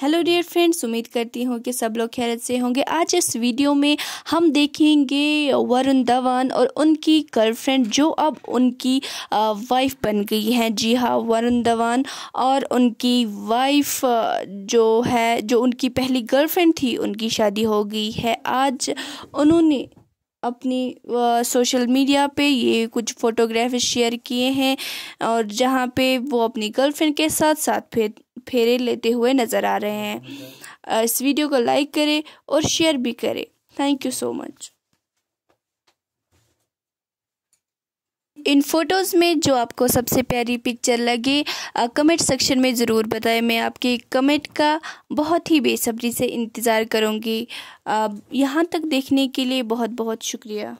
hello dear friends उम्मीद करती हूँ कि सब लोग खैरत से होंगे आज इस वीडियो में हम देखेंगे वरुण धवन और उनकी गर्लफ्रेंड जो अब उनकी वाइफ बन गई हैं जी हाँ वरुण धवन और उनकी वाइफ जो है जो उनकी पहली गर्लफ्रेंड थी उनकी शादी हो गई है आज उन्होंने अपनी सोशल मीडिया पे ये कुछ फ़ोटोग्राफ शेयर किए हैं और जहाँ पे वो अपनी गर्लफ्रेंड के साथ साथ फिर फेरे लेते हुए नज़र आ रहे हैं इस वीडियो को लाइक करें और शेयर भी करें थैंक यू सो मच इन फ़ोटोज़ में जो आपको सबसे प्यारी पिक्चर लगे कमेंट सेक्शन में ज़रूर बताएं मैं आपके कमेंट का बहुत ही बेसब्री से इंतज़ार करूँगी यहाँ तक देखने के लिए बहुत बहुत शुक्रिया